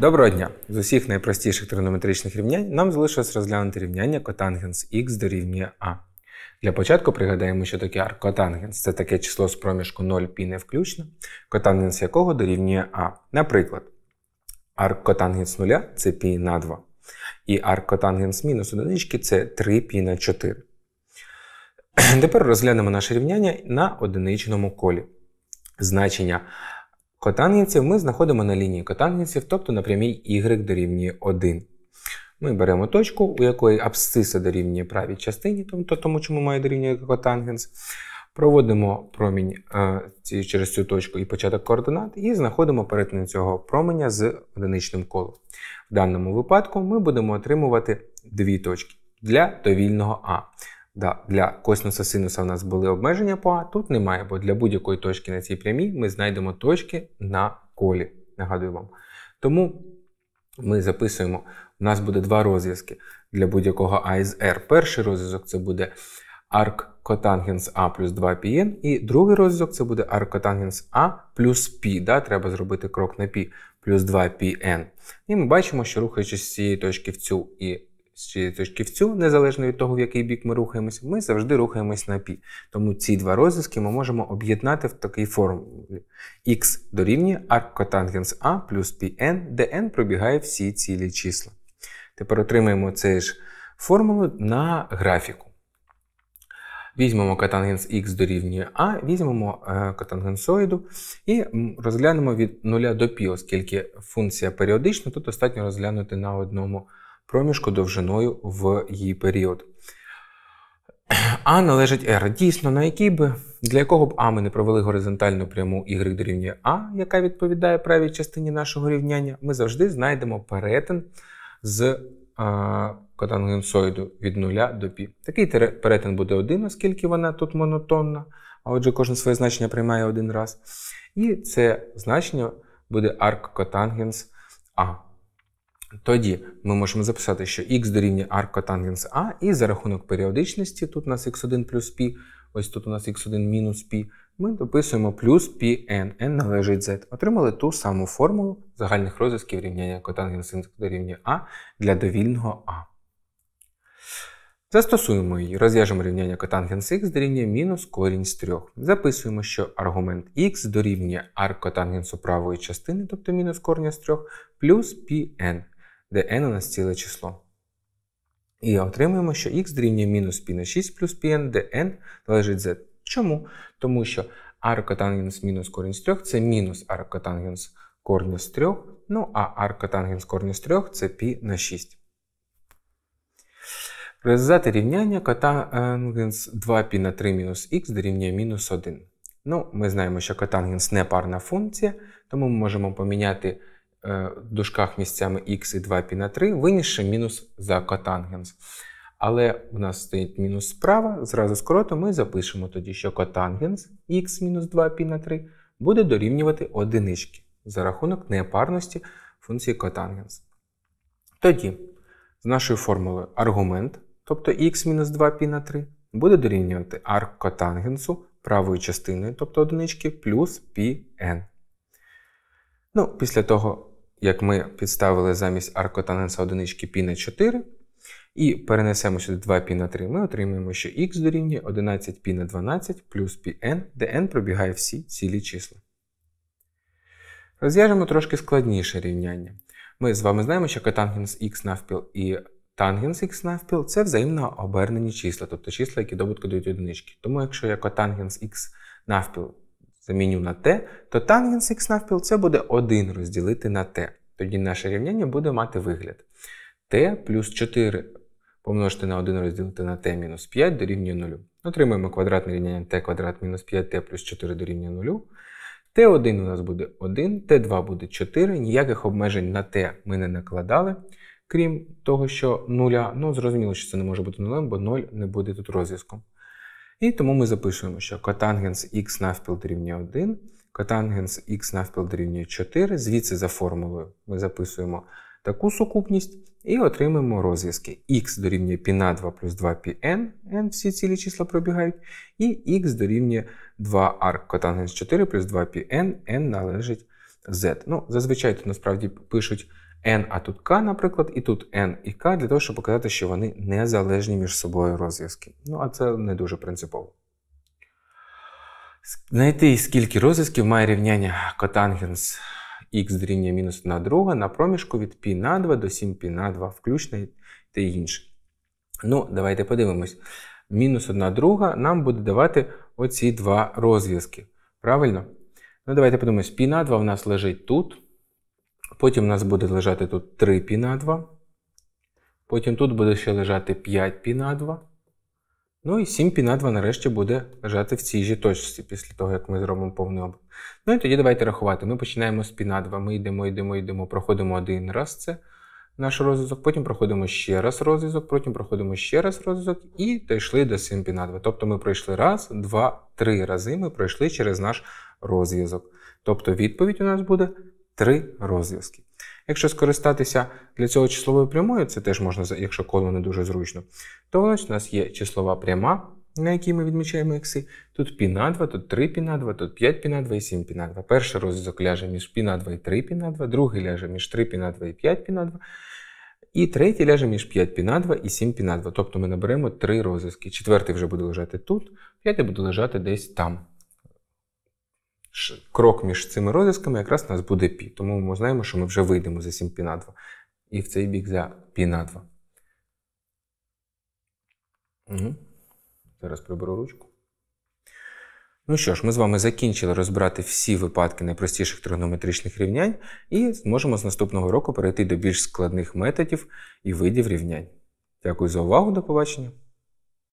Доброго дня! З усіх найпростіших тригонометричних рівнянь нам залишилось розглянути рівняння котангенс х дорівнює А. Для початку пригадаємо, що таке аркотангенс це таке число з проміжку 0 π не включно, котангенс якого дорівнює А. Наприклад, аркотангенс 0 це π на 2. І аркотангенс мінус одинички це 3 π на 4. Тепер розглянемо наше рівняння на одиничному колі. Значення Котангенсів ми знаходимо на лінії котангенсів, тобто на прямій y дорівнює 1. Ми беремо точку, у якої абсциса дорівнює правій частині, тобто тому, чому має дорівнює котангенс. Проводимо промінь е, через цю точку і початок координат, і знаходимо перетин цього променя з одиничним колом. В даному випадку ми будемо отримувати дві точки для довільного А. Да, Для косинуса синуса в нас були обмеження по А, тут немає, бо для будь-якої точки на цій прямій ми знайдемо точки на колі. Нагадую вам. Тому ми записуємо, у нас буде два розв'язки для будь-якого А із R. Перший розв'язок це буде аркотангенс А плюс 2πn, і другий розв'язок це буде аркотангенс А плюс π. Да? Треба зробити крок на Пі плюс 2 пі І ми бачимо, що рухаючись з цієї точки в цю і чи точки цю, незалежно від того, в який бік ми рухаємося, ми завжди рухаємось на пі. Тому ці два розв'язки ми можемо об'єднати в такій формулі. Х дорівнює аркотангенс А плюс πn, де n пробігає всі цілі числа. Тепер отримаємо цю ж формулу на графіку. Візьмемо котангенс Х дорівнює А, візьмемо е, котангенсоїду і розглянемо від 0 до π, оскільки функція періодична, тут достатньо розглянути на одному проміжку довжиною в її період. А належить R. Дійсно, на який би, для якого б А ми не провели горизонтальну пряму y дорівнює А, яка відповідає правій частині нашого рівняння, ми завжди знайдемо перетин з котангенсоїду від 0 до π. Такий перетин буде 1, оскільки вона тут монотонна, а отже, кожне своє значення приймає один раз. І це значення буде арк котангенс А. Тоді ми можемо записати, що x дорівнює аркотангенс А, і за рахунок періодичності, тут у нас х1 плюс π, ось тут у нас x 1 мінус π, ми дописуємо плюс πn, n належить z. Отримали ту саму формулу загальних розв'язків рівняння котангенс х дорівнює А для довільного А. Застосуємо її, розв'яжемо рівняння котангенс х дорівнює мінус корінь з 3. Записуємо, що аргумент x дорівнює аркотангенсу правої частини, тобто мінус корінь з 3, плюс πn де n у нас ціле число. І отримуємо, що х дорівнює мінус π на 6 плюс πn, де n належить z. Чому? Тому що аркотангенс мінус корінь з 3 це мінус аркотангенс корня з 3, ну а аркотангенс корня з 3 це π на 6. Розв'язати рівняння котангенс 2π на 3 мінус х дорівнює мінус 1. Ну, ми знаємо, що котангенс не парна функція, тому ми можемо поміняти Е, в дужках місцями x і 2π на 3 винісши мінус за котангенс. Але у нас стоїть мінус справа, зразу скоротимо ми запишемо тоді, що котангенс х-2π на 3 буде дорівнювати одинички за рахунок неопарності функції котангенс. Тоді, з нашою формулою аргумент, тобто х-2π на 3, буде дорівнювати арк котангенсу правою частиною, тобто одинички, плюс πn. Ну, Після того як ми підставили замість аркотаненса одинички пі на 4, і перенесемо сюди 2 π на 3, ми отримаємо, що х дорівнює 11 пі на 12 плюс пі n, де n пробігає всі цілі числа. Розв'яжемо трошки складніше рівняння. Ми з вами знаємо, що котангенс х навпіл і тангенс х навпіл це взаємно обернені числа, тобто числа, які добутку дають одинички. Тому якщо я котангенс х навпіл заміню на t, то тангенс x навпіл це буде 1 розділити на t. Тоді наше рівняння буде мати вигляд t плюс 4 помножити на 1 розділити на t мінус 5 дорівнює 0. Отримаємо квадратне рівняння t квадрат мінус 5t плюс 4 дорівнює 0. Т1 у нас буде 1, t 2 буде 4, ніяких обмежень на t ми не накладали, крім того, що 0, ну зрозуміло, що це не може бути 0, бо 0 не буде тут розв'язком. І тому ми записуємо, що котангенс х навпіл дорівнює 1, котангенс х навпіл дорівнює 4. Звідси за формулою ми записуємо таку сукупність і отримаємо розв'язки. x дорівнює π на 2 плюс 2 πn, n n всі цілі числа пробігають, і x дорівнює 2 арк котангенс 4 плюс 2 πn, n належить z. Ну, Зазвичай тут насправді пишуть N, а тут K, наприклад, і тут N і K для того, щоб показати, що вони незалежні між собою розв'язки. Ну, а це не дуже принципово. Знайти, скільки розв'язків має рівняння котангенс х дорівнює мінус 1 друга на проміжку від π на 2 до 7 π на 2, включно та інше. Ну, давайте подивимось. Мінус 1 друга нам буде давати оці два розв'язки. Правильно? Ну, давайте подивимось, π на 2 в нас лежить тут. Потім у нас буде лежати тут 3 π на 2. Потім тут буде ще лежати 5 π на 2. Ну і 7 π на 2 нарешті буде лежати в цій же точці після того, як ми зробимо повний оберт. Ну і тоді давайте рахувати. Ми починаємо з π на 2. Ми йдемо, йдемо, йдемо, проходимо один раз це наш розв'язок, потім проходимо ще раз розв'язок, потім проходимо ще раз розв'язок і дійшли до 7 π на 2. Тобто ми пройшли раз, два, три рази ми пройшли через наш розв'язок. Тобто відповідь у нас буде три розв'язки. Якщо скористатися для цього числовою прямою, це теж можна, якщо коло не дуже зручно, то у нас є числова пряма, на якій ми відмічаємо ікси. Тут пі на 2, тут 3 пі на 2, тут 5 пі на 2 і 7 пі на 2. Перший розв'язок ляже між пі на 2 і 3 пі на 2, другий ляже між 3 пі на 2 і 5 пі на 2. І третій ляже між 5 пі на 2 і 7 пі на 2. Тобто ми наберемо три розв'язки. Четвертий вже буде лежати тут, п'ятий буде лежати десь там крок між цими розв'язками якраз у нас буде пі. Тому ми знаємо, що ми вже вийдемо за 7 пі на 2. І в цей бік за пі на 2. Угу. Зараз приберу ручку. Ну що ж, ми з вами закінчили розбирати всі випадки найпростіших тригонометричних рівнянь і зможемо з наступного року перейти до більш складних методів і видів рівнянь. Дякую за увагу, до побачення!